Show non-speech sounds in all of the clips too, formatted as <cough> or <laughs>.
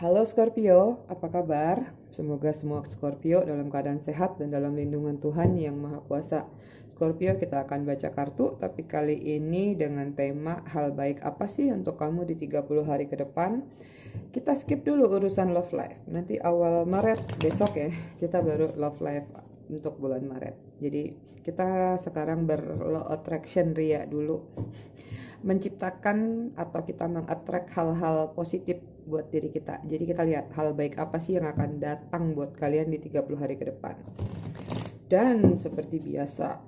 Halo Scorpio, apa kabar? Semoga semua Scorpio dalam keadaan sehat dan dalam lindungan Tuhan yang Maha Kuasa. Scorpio, kita akan baca kartu, tapi kali ini dengan tema hal baik apa sih untuk kamu di 30 hari ke depan? Kita skip dulu urusan love life. Nanti awal Maret besok ya, kita baru love life untuk bulan Maret. Jadi kita sekarang berlo attraction Ria dulu. Menciptakan atau kita mengattract hal-hal positif buat diri kita. Jadi kita lihat hal baik apa sih yang akan datang buat kalian di 30 hari ke depan. Dan seperti biasa,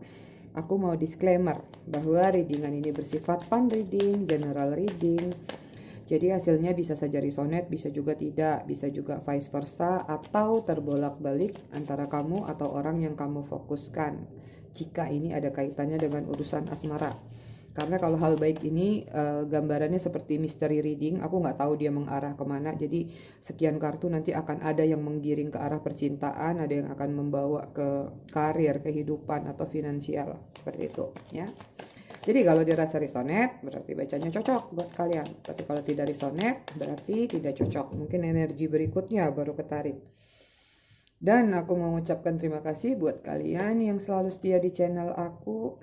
aku mau disclaimer bahwa readingan ini bersifat fun reading, general reading. Jadi hasilnya bisa saja resonate, bisa juga tidak, bisa juga vice versa atau terbolak-balik antara kamu atau orang yang kamu fokuskan. Jika ini ada kaitannya dengan urusan asmara karena kalau hal baik ini uh, gambarannya seperti mystery reading aku nggak tahu dia mengarah kemana jadi sekian kartu nanti akan ada yang menggiring ke arah percintaan ada yang akan membawa ke karir kehidupan atau finansial seperti itu ya jadi kalau dirasa resonate berarti bacanya cocok buat kalian tapi kalau tidak resonate berarti tidak cocok mungkin energi berikutnya baru ketarik dan aku mengucapkan terima kasih buat kalian yang selalu setia di channel aku.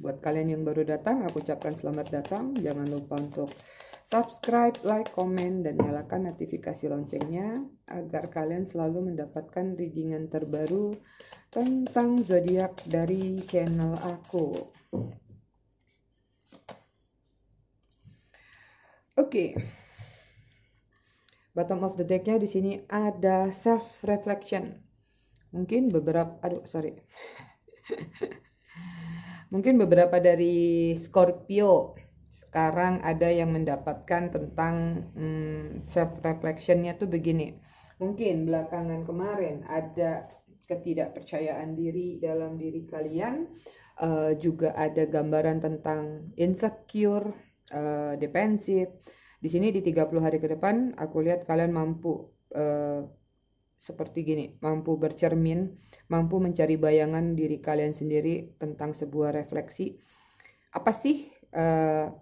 Buat kalian yang baru datang, aku ucapkan selamat datang. Jangan lupa untuk subscribe, like, komen, dan nyalakan notifikasi loncengnya agar kalian selalu mendapatkan readingan terbaru tentang zodiak dari channel aku. Oke. Okay. Bottom of the deck-nya di sini ada self reflection. Mungkin beberapa aduh sorry. <laughs> Mungkin beberapa dari Scorpio sekarang ada yang mendapatkan tentang hmm, self reflectionnya tuh begini. Mungkin belakangan kemarin ada ketidakpercayaan diri dalam diri kalian, uh, juga ada gambaran tentang insecure, uh, eh, defensif. Di sini di 30 hari ke depan aku lihat kalian mampu uh, seperti gini, mampu bercermin, mampu mencari bayangan diri kalian sendiri tentang sebuah refleksi. Apa sih uh,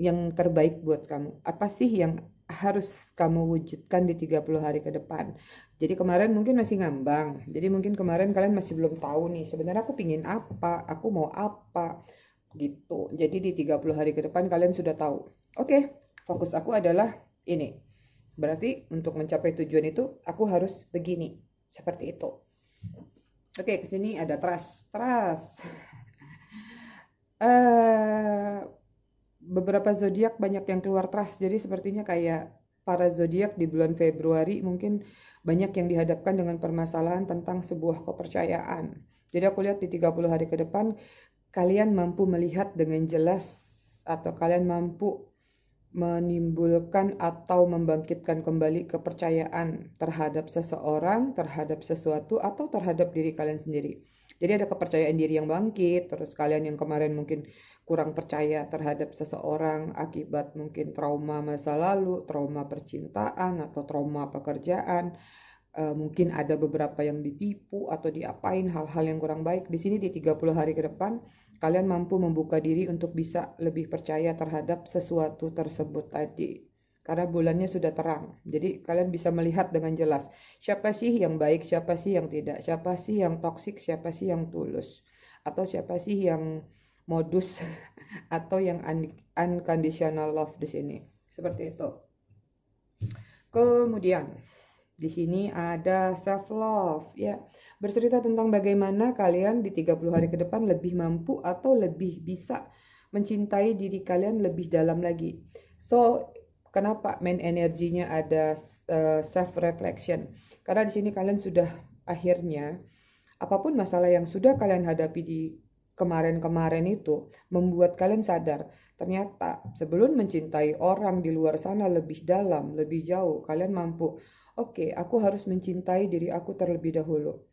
yang terbaik buat kamu? Apa sih yang harus kamu wujudkan di 30 hari ke depan. Jadi kemarin mungkin masih ngambang. Jadi mungkin kemarin kalian masih belum tahu nih sebenarnya aku pingin apa, aku mau apa gitu. Jadi di 30 hari ke depan kalian sudah tahu. Oke, okay, fokus aku adalah ini. Berarti untuk mencapai tujuan itu aku harus begini, seperti itu. Oke, ke sini ada trust. Trust. uh, <laughs> beberapa zodiak banyak yang keluar trust. Jadi sepertinya kayak para zodiak di bulan Februari mungkin banyak yang dihadapkan dengan permasalahan tentang sebuah kepercayaan. Jadi aku lihat di 30 hari ke depan kalian mampu melihat dengan jelas atau kalian mampu menimbulkan atau membangkitkan kembali kepercayaan terhadap seseorang, terhadap sesuatu, atau terhadap diri kalian sendiri. Jadi ada kepercayaan diri yang bangkit, terus kalian yang kemarin mungkin kurang percaya terhadap seseorang akibat mungkin trauma masa lalu, trauma percintaan atau trauma pekerjaan, e, mungkin ada beberapa yang ditipu atau diapain hal-hal yang kurang baik. Di sini di 30 hari ke depan kalian mampu membuka diri untuk bisa lebih percaya terhadap sesuatu tersebut tadi. Karena bulannya sudah terang, jadi kalian bisa melihat dengan jelas siapa sih yang baik, siapa sih yang tidak, siapa sih yang toksik, siapa sih yang tulus, atau siapa sih yang modus, <laughs> atau yang un unconditional love di sini. Seperti itu. Kemudian, di sini ada self love ya. Bercerita tentang bagaimana kalian di 30 hari ke depan lebih mampu atau lebih bisa mencintai diri kalian lebih dalam lagi. So, kenapa main energinya ada uh, eh, self reflection? Karena di sini kalian sudah akhirnya apapun masalah yang sudah kalian hadapi di kemarin-kemarin itu membuat kalian sadar ternyata sebelum mencintai orang di luar sana lebih dalam, lebih jauh, kalian mampu Oke, okay, aku harus mencintai diri aku terlebih dahulu.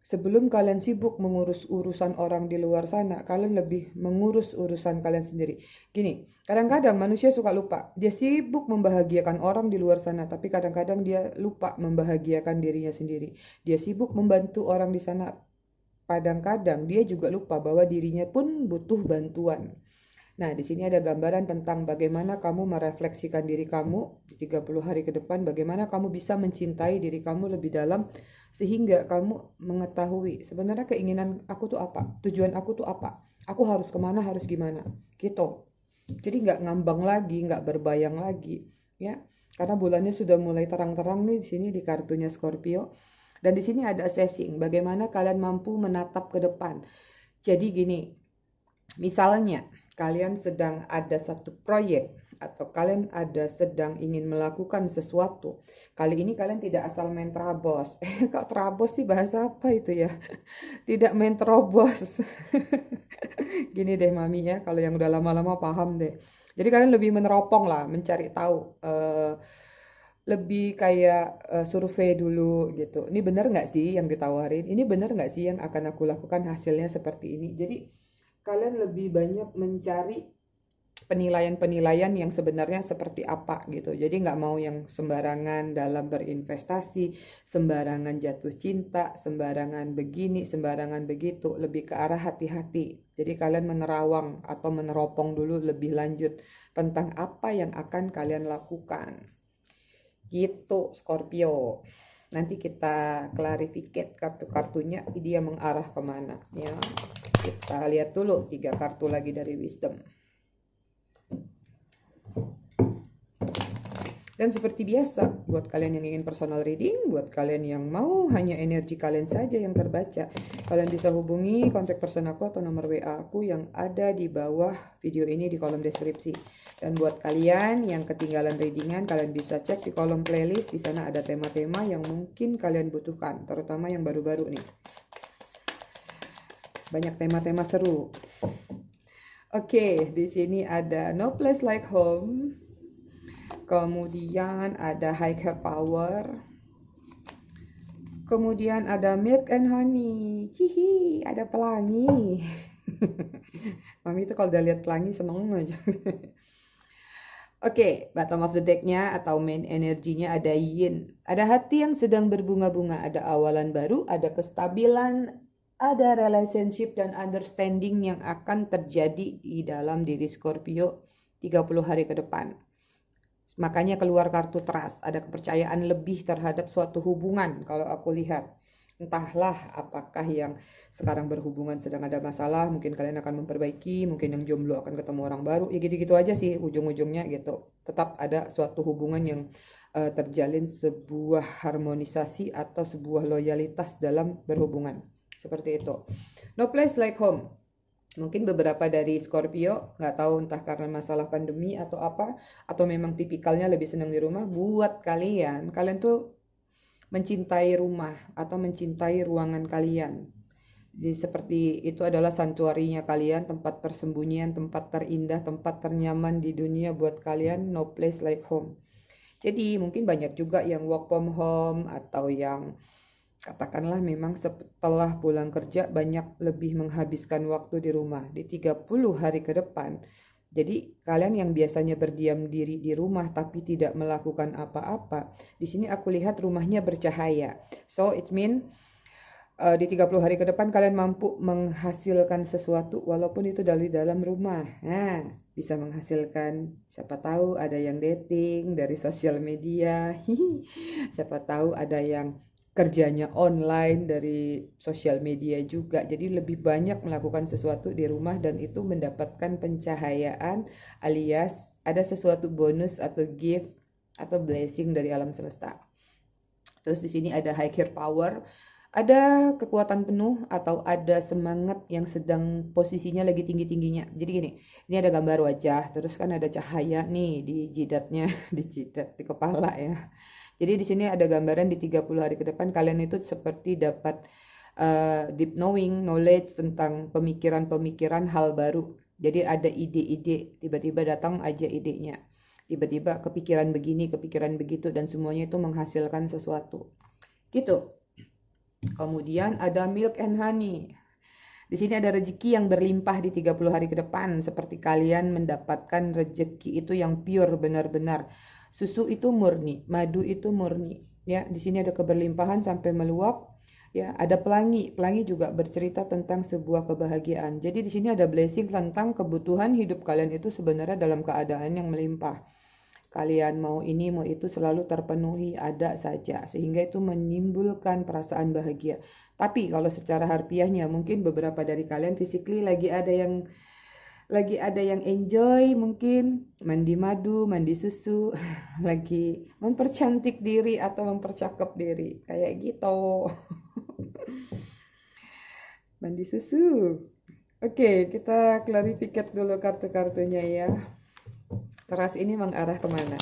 Sebelum kalian sibuk mengurus urusan orang di luar sana, kalian lebih mengurus urusan kalian sendiri. Gini, kadang-kadang manusia suka lupa. Dia sibuk membahagiakan orang di luar sana, tapi kadang-kadang dia lupa membahagiakan dirinya sendiri. Dia sibuk membantu orang di sana. Kadang-kadang dia juga lupa bahwa dirinya pun butuh bantuan. Nah, di sini ada gambaran tentang bagaimana kamu merefleksikan diri kamu di 30 hari ke depan, bagaimana kamu bisa mencintai diri kamu lebih dalam sehingga kamu mengetahui sebenarnya keinginan aku tuh apa, tujuan aku tuh apa, aku harus kemana, harus gimana, gitu. Jadi nggak ngambang lagi, nggak berbayang lagi, ya. Karena bulannya sudah mulai terang-terang nih di sini di kartunya Scorpio. Dan di sini ada assessing, bagaimana kalian mampu menatap ke depan. Jadi gini, misalnya kalian sedang ada satu proyek atau kalian ada sedang ingin melakukan sesuatu. Kali ini kalian tidak asal main terabos. <laughs> Eh, kok terabos sih bahasa apa itu ya? <laughs> Tidak main terobos. <laughs> Gini deh mami ya, kalau yang udah lama-lama paham deh. Jadi kalian lebih meneropong lah, mencari tahu. Uh, lebih kayak uh, survei dulu gitu. Ini benar nggak sih yang ditawarin? Ini benar nggak sih yang akan aku lakukan hasilnya seperti ini? Jadi kalian lebih banyak mencari penilaian-penilaian yang sebenarnya seperti apa gitu. Jadi nggak mau yang sembarangan dalam berinvestasi, sembarangan jatuh cinta, sembarangan begini, sembarangan begitu, lebih ke arah hati-hati. Jadi kalian menerawang atau meneropong dulu lebih lanjut tentang apa yang akan kalian lakukan. Gitu Scorpio. Nanti kita klarifikat kartu-kartunya dia mengarah kemana ya. Kita nah, lihat dulu tiga kartu lagi dari wisdom. Dan seperti biasa, buat kalian yang ingin personal reading, buat kalian yang mau hanya energi kalian saja yang terbaca, kalian bisa hubungi kontak person aku atau nomor WA aku yang ada di bawah video ini di kolom deskripsi. Dan buat kalian yang ketinggalan readingan, kalian bisa cek di kolom playlist, di sana ada tema-tema yang mungkin kalian butuhkan, terutama yang baru-baru nih banyak tema-tema seru. Oke, di sini ada No Place Like Home. Kemudian ada High Care Power. Kemudian ada Milk and Honey. Cihi, ada pelangi. <laughs> Mami itu kalau udah lihat pelangi seneng aja. Oke, okay, bottom of the deck-nya atau main energinya ada yin. Ada hati yang sedang berbunga-bunga, ada awalan baru, ada kestabilan, ada relationship dan understanding yang akan terjadi di dalam diri Scorpio 30 hari ke depan. Makanya keluar kartu trust, ada kepercayaan lebih terhadap suatu hubungan kalau aku lihat. Entahlah apakah yang sekarang berhubungan sedang ada masalah, mungkin kalian akan memperbaiki, mungkin yang jomblo akan ketemu orang baru, ya gitu-gitu aja sih ujung-ujungnya gitu. Tetap ada suatu hubungan yang uh, terjalin sebuah harmonisasi atau sebuah loyalitas dalam berhubungan seperti itu no place like home mungkin beberapa dari Scorpio nggak tahu entah karena masalah pandemi atau apa atau memang tipikalnya lebih senang di rumah buat kalian kalian tuh mencintai rumah atau mencintai ruangan kalian jadi seperti itu adalah santuarinya kalian, tempat persembunyian, tempat terindah, tempat ternyaman di dunia buat kalian, no place like home. Jadi mungkin banyak juga yang work from home atau yang Katakanlah memang setelah pulang kerja banyak lebih menghabiskan waktu di rumah di 30 hari ke depan. Jadi kalian yang biasanya berdiam diri di rumah tapi tidak melakukan apa-apa, di sini aku lihat rumahnya bercahaya. So it mean uh, di 30 hari ke depan kalian mampu menghasilkan sesuatu walaupun itu dari dalam rumah. Nah, bisa menghasilkan siapa tahu ada yang dating dari sosial media. <laughs> siapa tahu ada yang kerjanya online dari sosial media juga jadi lebih banyak melakukan sesuatu di rumah dan itu mendapatkan pencahayaan alias ada sesuatu bonus atau gift atau blessing dari alam semesta terus di sini ada higher power ada kekuatan penuh atau ada semangat yang sedang posisinya lagi tinggi-tingginya. Jadi gini, ini ada gambar wajah, terus kan ada cahaya nih di jidatnya, <laughs> di jidat, di kepala ya. Jadi di sini ada gambaran di 30 hari ke depan kalian itu seperti dapat uh, deep knowing, knowledge tentang pemikiran-pemikiran hal baru. Jadi ada ide-ide, tiba-tiba datang aja idenya. Tiba-tiba kepikiran begini, kepikiran begitu dan semuanya itu menghasilkan sesuatu. Gitu. Kemudian ada milk and honey. Di sini ada rezeki yang berlimpah di 30 hari ke depan seperti kalian mendapatkan rezeki itu yang pure benar-benar Susu itu murni, madu itu murni. Ya, di sini ada keberlimpahan sampai meluap. Ya, ada pelangi. Pelangi juga bercerita tentang sebuah kebahagiaan. Jadi di sini ada blessing tentang kebutuhan hidup kalian itu sebenarnya dalam keadaan yang melimpah. Kalian mau ini mau itu selalu terpenuhi ada saja sehingga itu menimbulkan perasaan bahagia. Tapi kalau secara harfiahnya mungkin beberapa dari kalian physically lagi ada yang lagi ada yang enjoy mungkin mandi madu, mandi susu, <laughs> lagi mempercantik diri atau mempercakap diri kayak gitu. <laughs> mandi susu. Oke, kita klarifikat dulu kartu-kartunya ya. Keras ini mengarah kemana?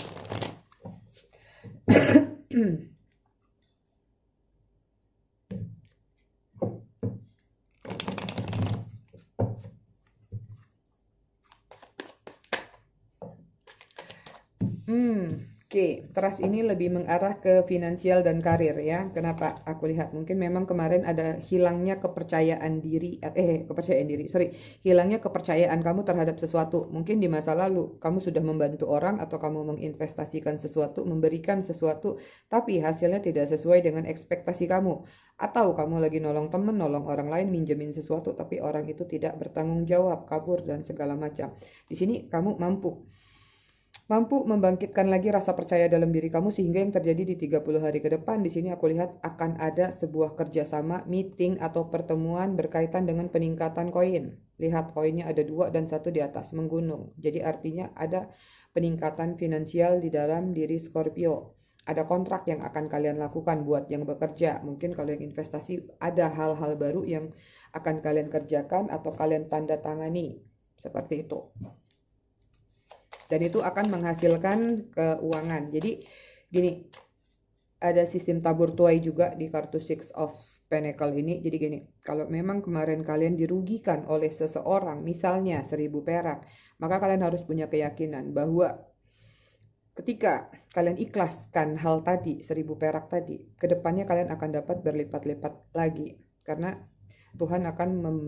<clears throat> Hmm, oke. Okay. Trust ini lebih mengarah ke finansial dan karir ya. Kenapa? Aku lihat mungkin memang kemarin ada hilangnya kepercayaan diri eh kepercayaan diri. Sorry, hilangnya kepercayaan kamu terhadap sesuatu. Mungkin di masa lalu kamu sudah membantu orang atau kamu menginvestasikan sesuatu, memberikan sesuatu, tapi hasilnya tidak sesuai dengan ekspektasi kamu. Atau kamu lagi nolong temen, nolong orang lain, minjemin sesuatu, tapi orang itu tidak bertanggung jawab, kabur dan segala macam. Di sini kamu mampu mampu membangkitkan lagi rasa percaya dalam diri kamu sehingga yang terjadi di 30 hari ke depan di sini aku lihat akan ada sebuah kerjasama meeting atau pertemuan berkaitan dengan peningkatan koin lihat koinnya ada dua dan satu di atas menggunung jadi artinya ada peningkatan finansial di dalam diri Scorpio ada kontrak yang akan kalian lakukan buat yang bekerja mungkin kalau yang investasi ada hal-hal baru yang akan kalian kerjakan atau kalian tanda tangani seperti itu dan itu akan menghasilkan keuangan. Jadi gini, ada sistem tabur tuai juga di kartu Six of Pentacle ini. Jadi gini, kalau memang kemarin kalian dirugikan oleh seseorang, misalnya seribu perak, maka kalian harus punya keyakinan bahwa ketika kalian ikhlaskan hal tadi, seribu perak tadi, kedepannya kalian akan dapat berlipat-lipat lagi. Karena Tuhan akan mem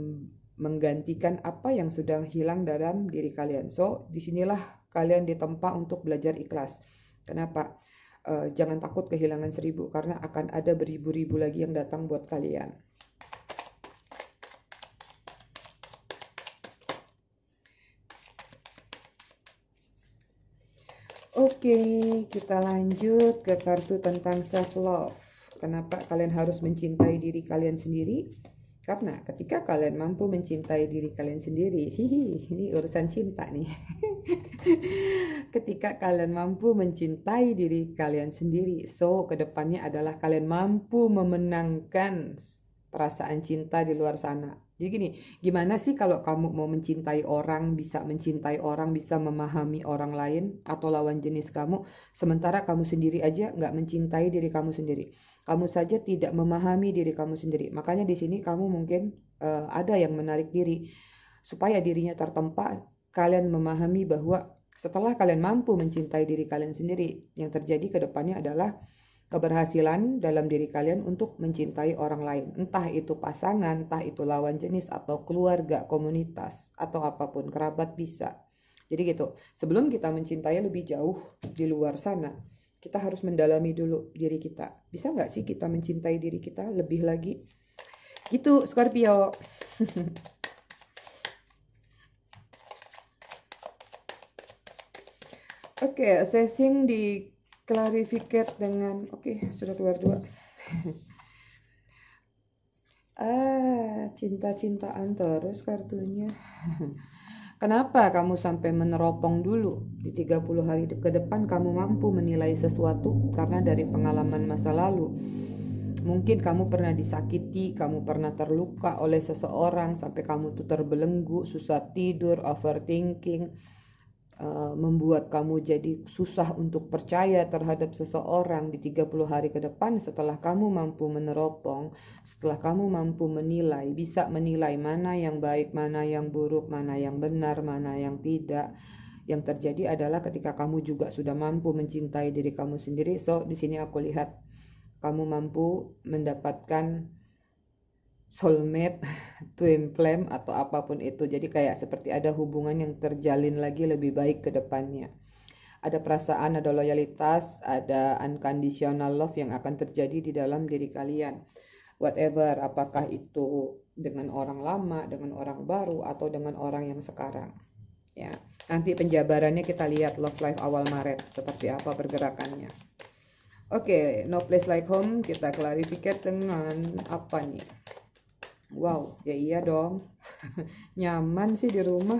menggantikan apa yang sudah hilang dalam diri kalian. So, disinilah kalian ditempa untuk belajar ikhlas. Kenapa? E, jangan takut kehilangan seribu, karena akan ada beribu-ribu lagi yang datang buat kalian. Oke, okay, kita lanjut ke kartu tentang self-love. Kenapa kalian harus mencintai diri kalian sendiri? Karena ketika kalian mampu mencintai diri kalian sendiri, hihi, ini urusan cinta nih. <laughs> ketika kalian mampu mencintai diri kalian sendiri, so kedepannya adalah kalian mampu memenangkan perasaan cinta di luar sana. Jadi gini, gimana sih kalau kamu mau mencintai orang, bisa mencintai orang, bisa memahami orang lain atau lawan jenis kamu, sementara kamu sendiri aja nggak mencintai diri kamu sendiri. Kamu saja tidak memahami diri kamu sendiri. Makanya di sini kamu mungkin uh, ada yang menarik diri supaya dirinya tertempa. Kalian memahami bahwa setelah kalian mampu mencintai diri kalian sendiri, yang terjadi ke depannya adalah keberhasilan dalam diri kalian untuk mencintai orang lain, entah itu pasangan, entah itu lawan jenis, atau keluarga, komunitas, atau apapun, kerabat bisa. Jadi gitu, sebelum kita mencintai lebih jauh di luar sana, kita harus mendalami dulu diri kita. Bisa nggak sih kita mencintai diri kita lebih lagi? Gitu, Scorpio. <laughs> Oke, okay, assessing di clarificate dengan oke okay, sudah keluar dua <laughs> ah cinta-cintaan terus kartunya <laughs> Kenapa kamu sampai meneropong dulu? Di 30 hari ke depan kamu mampu menilai sesuatu karena dari pengalaman masa lalu. Mungkin kamu pernah disakiti, kamu pernah terluka oleh seseorang sampai kamu tuh terbelenggu, susah tidur, overthinking, Eh, membuat kamu jadi susah untuk percaya terhadap seseorang di 30 hari ke depan setelah kamu mampu meneropong, setelah kamu mampu menilai, bisa menilai mana yang baik, mana yang buruk, mana yang benar, mana yang tidak. Yang terjadi adalah ketika kamu juga sudah mampu mencintai diri kamu sendiri. So, di sini aku lihat kamu mampu mendapatkan soulmate twin flame atau apapun itu. Jadi kayak seperti ada hubungan yang terjalin lagi lebih baik ke depannya. Ada perasaan, ada loyalitas, ada unconditional love yang akan terjadi di dalam diri kalian. Whatever, apakah itu dengan orang lama, dengan orang baru, atau dengan orang yang sekarang. Ya, nanti penjabarannya kita lihat love life awal Maret seperti apa pergerakannya. Oke, okay, no place like home kita klarifikasi dengan apa nih? Wow, ya iya dong. <laughs> Nyaman sih di rumah.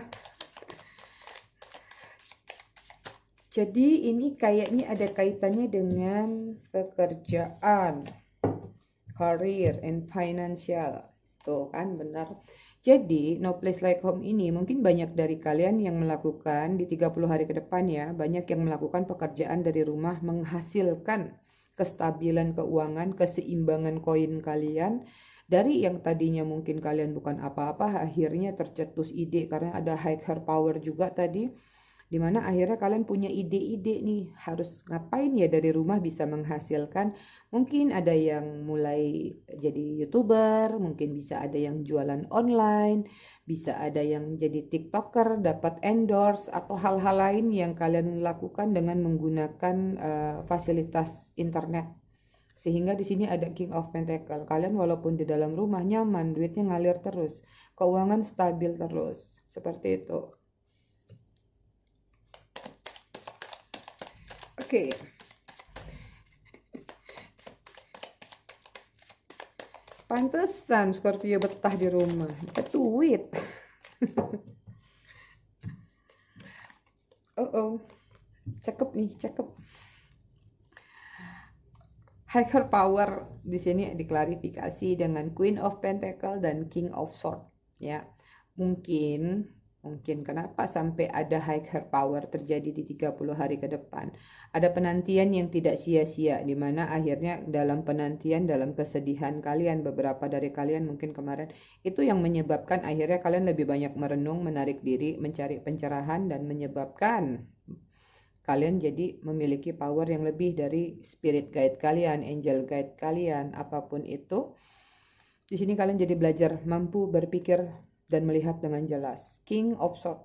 Jadi ini kayaknya ada kaitannya dengan pekerjaan, career and financial. Tuh kan benar. Jadi No Place Like Home ini mungkin banyak dari kalian yang melakukan di 30 hari ke depan ya, banyak yang melakukan pekerjaan dari rumah menghasilkan kestabilan keuangan, keseimbangan koin kalian, dari yang tadinya mungkin kalian bukan apa-apa, akhirnya tercetus ide karena ada higher power juga tadi. Dimana akhirnya kalian punya ide-ide nih, harus ngapain ya dari rumah bisa menghasilkan. Mungkin ada yang mulai jadi youtuber, mungkin bisa ada yang jualan online, bisa ada yang jadi tiktoker, dapat endorse, atau hal-hal lain yang kalian lakukan dengan menggunakan uh, fasilitas internet sehingga di sini ada King of Pentacle. Kalian walaupun di dalam rumah nyaman, duitnya ngalir terus. Keuangan stabil terus. Seperti itu. Oke. Okay. Pantesan Scorpio betah di rumah. Dapat duit. <laughs> oh oh. Cakep nih, cakep higher power di sini diklarifikasi dengan Queen of Pentacle dan King of Sword ya. Mungkin mungkin kenapa sampai ada higher power terjadi di 30 hari ke depan. Ada penantian yang tidak sia-sia di mana akhirnya dalam penantian dalam kesedihan kalian beberapa dari kalian mungkin kemarin itu yang menyebabkan akhirnya kalian lebih banyak merenung, menarik diri, mencari pencerahan dan menyebabkan kalian jadi memiliki power yang lebih dari spirit guide kalian, angel guide kalian, apapun itu. Di sini kalian jadi belajar mampu berpikir dan melihat dengan jelas. King of Sword.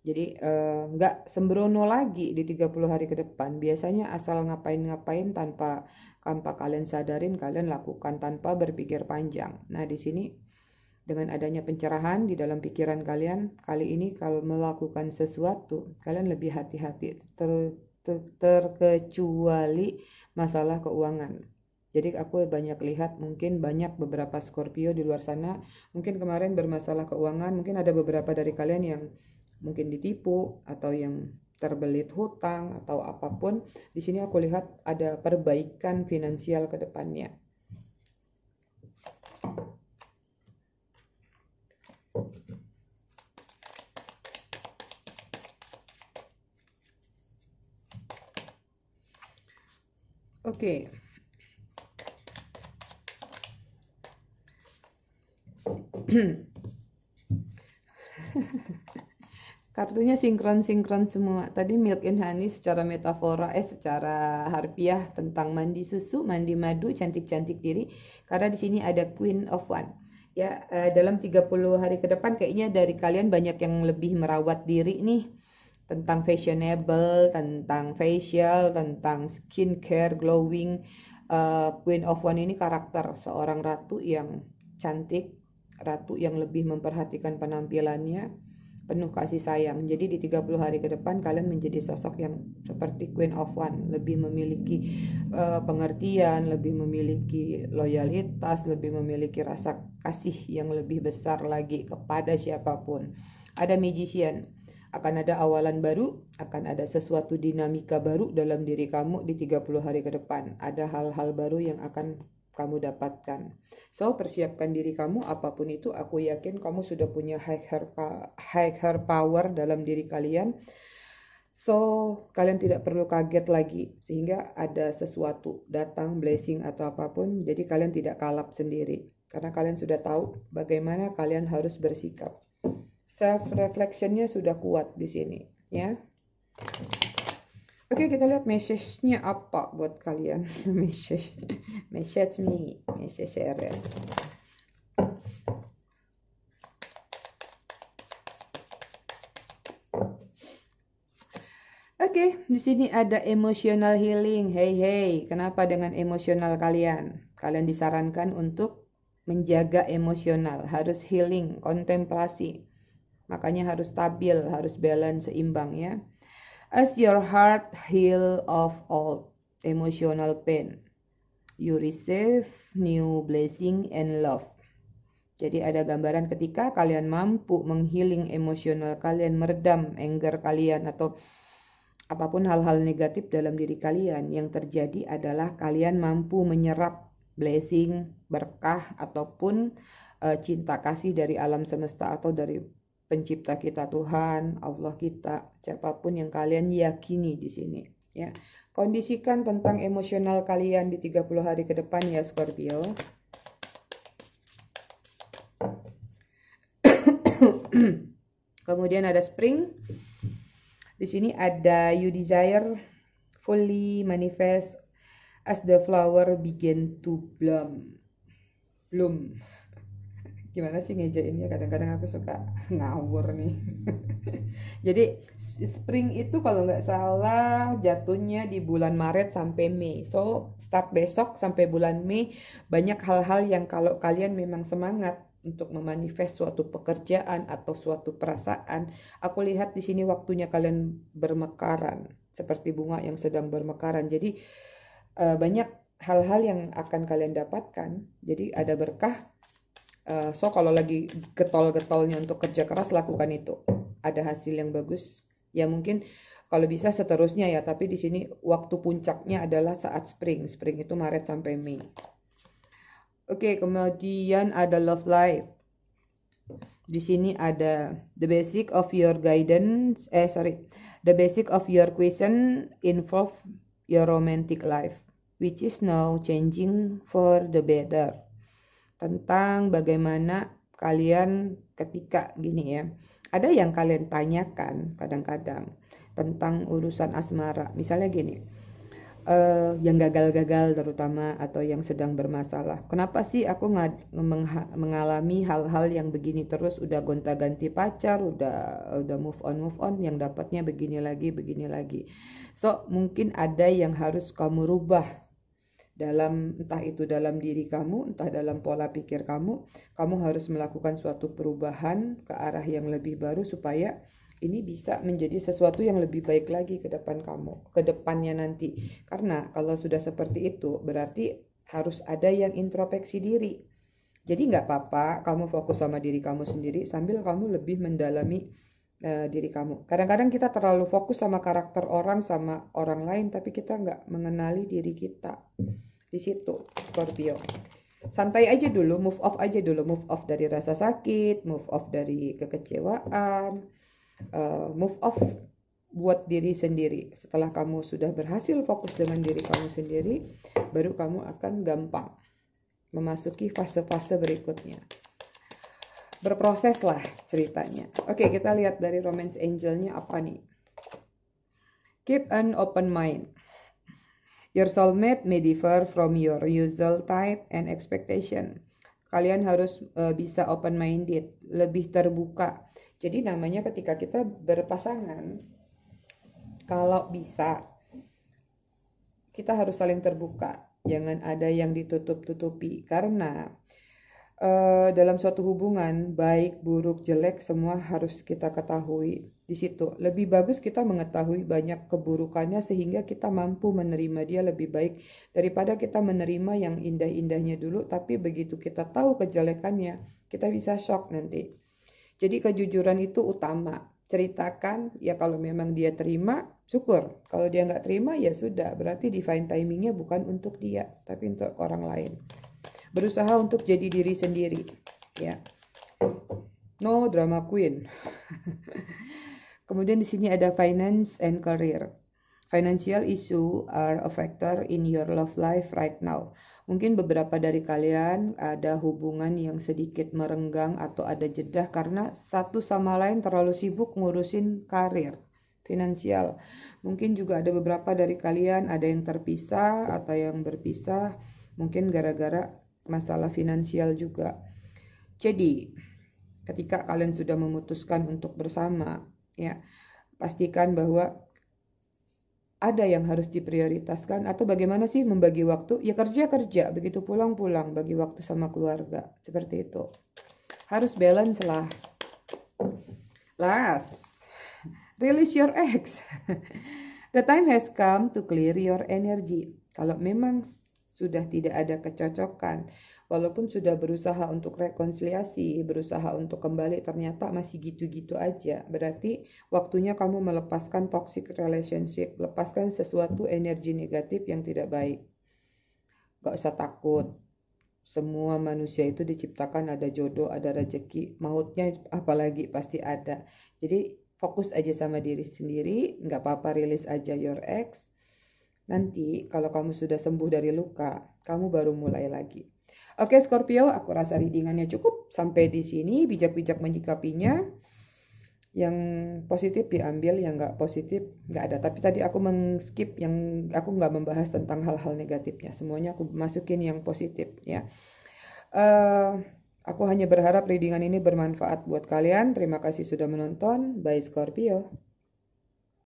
Jadi eh, nggak eh, sembrono lagi di 30 hari ke depan. Biasanya asal ngapain-ngapain tanpa tanpa kalian sadarin kalian lakukan tanpa berpikir panjang. Nah, di sini dengan adanya pencerahan di dalam pikiran kalian kali ini kalau melakukan sesuatu kalian lebih hati-hati ter, ter, terkecuali masalah keuangan jadi aku banyak lihat mungkin banyak beberapa Scorpio di luar sana mungkin kemarin bermasalah keuangan mungkin ada beberapa dari kalian yang mungkin ditipu atau yang terbelit hutang atau apapun di sini aku lihat ada perbaikan finansial ke depannya Oke. Okay. <clears throat> Kartunya sinkron-sinkron semua. Tadi Milk and Honey secara metafora, eh secara harfiah tentang mandi susu, mandi madu, cantik-cantik diri. Karena di sini ada Queen of One. Ya, eh, dalam 30 hari ke depan kayaknya dari kalian banyak yang lebih merawat diri nih tentang fashionable, tentang facial, tentang skincare, glowing. Uh, Queen of One ini karakter seorang ratu yang cantik, ratu yang lebih memperhatikan penampilannya, penuh kasih sayang. Jadi di 30 hari ke depan kalian menjadi sosok yang seperti Queen of One, lebih memiliki uh, pengertian, lebih memiliki loyalitas, lebih memiliki rasa kasih yang lebih besar lagi kepada siapapun. Ada magician akan ada awalan baru, akan ada sesuatu dinamika baru dalam diri kamu di 30 hari ke depan. Ada hal-hal baru yang akan kamu dapatkan. So, persiapkan diri kamu apapun itu, aku yakin kamu sudah punya high power dalam diri kalian. So, kalian tidak perlu kaget lagi sehingga ada sesuatu datang blessing atau apapun, jadi kalian tidak kalap sendiri karena kalian sudah tahu bagaimana kalian harus bersikap self reflectionnya sudah kuat di sini ya Oke, kita lihat message-nya apa buat kalian. <laughs> message, message me, message RS. Oke, okay, di sini ada emotional healing. Hey, hey, kenapa dengan emosional kalian? Kalian disarankan untuk menjaga emosional, harus healing, kontemplasi. Makanya harus stabil, harus balance, seimbang ya. As your heart heal of all emotional pain, you receive new blessing and love. Jadi ada gambaran ketika kalian mampu menghealing emosional kalian, meredam anger kalian atau apapun hal-hal negatif dalam diri kalian yang terjadi adalah kalian mampu menyerap blessing, berkah ataupun uh, cinta kasih dari alam semesta atau dari pencipta kita Tuhan, Allah kita, siapapun yang kalian yakini di sini ya. Kondisikan tentang emosional kalian di 30 hari ke depan ya Scorpio. <coughs> Kemudian ada spring. Di sini ada you desire fully manifest as the flower begin to bloom. Bloom gimana sih ngejainnya kadang-kadang aku suka <laughs> ngawur nih <laughs> jadi spring itu kalau nggak salah jatuhnya di bulan Maret sampai Mei so start besok sampai bulan Mei banyak hal-hal yang kalau kalian memang semangat untuk memanifest suatu pekerjaan atau suatu perasaan aku lihat di sini waktunya kalian bermekaran seperti bunga yang sedang bermekaran jadi eh, banyak hal-hal yang akan kalian dapatkan jadi ada berkah Uh, so kalau lagi getol-getolnya untuk kerja keras lakukan itu. Ada hasil yang bagus. Ya mungkin kalau bisa seterusnya ya, tapi di sini waktu puncaknya adalah saat spring. Spring itu Maret sampai Mei. Oke, okay, kemudian ada love life. Di sini ada the basic of your guidance, eh sorry, the basic of your question involve your romantic life, which is now changing for the better tentang bagaimana kalian ketika gini ya ada yang kalian tanyakan kadang-kadang tentang urusan asmara misalnya gini uh, yang gagal-gagal terutama atau yang sedang bermasalah kenapa sih aku mengalami hal-hal yang begini terus udah gonta-ganti pacar udah udah move on move on yang dapatnya begini lagi begini lagi so mungkin ada yang harus kamu rubah dalam entah itu dalam diri kamu, entah dalam pola pikir kamu, kamu harus melakukan suatu perubahan ke arah yang lebih baru supaya ini bisa menjadi sesuatu yang lebih baik lagi ke depan kamu, ke depannya nanti. Karena kalau sudah seperti itu, berarti harus ada yang introspeksi diri. Jadi nggak apa-apa kamu fokus sama diri kamu sendiri sambil kamu lebih mendalami eh, diri kamu. Kadang-kadang kita terlalu fokus sama karakter orang sama orang lain, tapi kita nggak mengenali diri kita di situ Scorpio santai aja dulu move off aja dulu move off dari rasa sakit move off dari kekecewaan uh, move off buat diri sendiri. Setelah kamu sudah berhasil fokus dengan diri kamu sendiri, baru kamu akan gampang memasuki fase-fase berikutnya. berproseslah ceritanya. Oke, kita lihat dari Romance Angelnya apa nih. Keep an open mind. Your soulmate may differ from your usual type and expectation. Kalian harus uh, bisa open minded, lebih terbuka. Jadi namanya ketika kita berpasangan kalau bisa kita harus saling terbuka, jangan ada yang ditutup-tutupi karena uh, dalam suatu hubungan baik, buruk, jelek semua harus kita ketahui di situ. Lebih bagus kita mengetahui banyak keburukannya sehingga kita mampu menerima dia lebih baik daripada kita menerima yang indah-indahnya dulu tapi begitu kita tahu kejelekannya, kita bisa shock nanti. Jadi kejujuran itu utama. Ceritakan ya kalau memang dia terima, syukur. Kalau dia nggak terima ya sudah, berarti divine timingnya bukan untuk dia, tapi untuk orang lain. Berusaha untuk jadi diri sendiri, ya. No drama queen. <laughs> Kemudian di sini ada finance and career. Financial issue are a factor in your love life right now. Mungkin beberapa dari kalian ada hubungan yang sedikit merenggang atau ada jedah karena satu sama lain terlalu sibuk ngurusin karir finansial. Mungkin juga ada beberapa dari kalian ada yang terpisah atau yang berpisah, mungkin gara-gara masalah finansial juga. Jadi, ketika kalian sudah memutuskan untuk bersama, ya pastikan bahwa ada yang harus diprioritaskan atau bagaimana sih membagi waktu ya kerja kerja begitu pulang pulang bagi waktu sama keluarga seperti itu harus balance lah last release your ex <laughs> the time has come to clear your energy kalau memang sudah tidak ada kecocokan walaupun sudah berusaha untuk rekonsiliasi, berusaha untuk kembali ternyata masih gitu-gitu aja. Berarti waktunya kamu melepaskan toxic relationship, lepaskan sesuatu energi negatif yang tidak baik. Gak usah takut. Semua manusia itu diciptakan ada jodoh, ada rezeki, mautnya apalagi pasti ada. Jadi fokus aja sama diri sendiri, nggak apa-apa rilis aja your ex. Nanti kalau kamu sudah sembuh dari luka, kamu baru mulai lagi. Oke Scorpio, aku rasa readingannya cukup sampai di sini. Bijak-bijak menyikapinya. Yang positif diambil, yang nggak positif nggak ada. Tapi tadi aku mengskip yang aku nggak membahas tentang hal-hal negatifnya. Semuanya aku masukin yang positif ya. Uh, aku hanya berharap readingan ini bermanfaat buat kalian. Terima kasih sudah menonton. Bye Scorpio.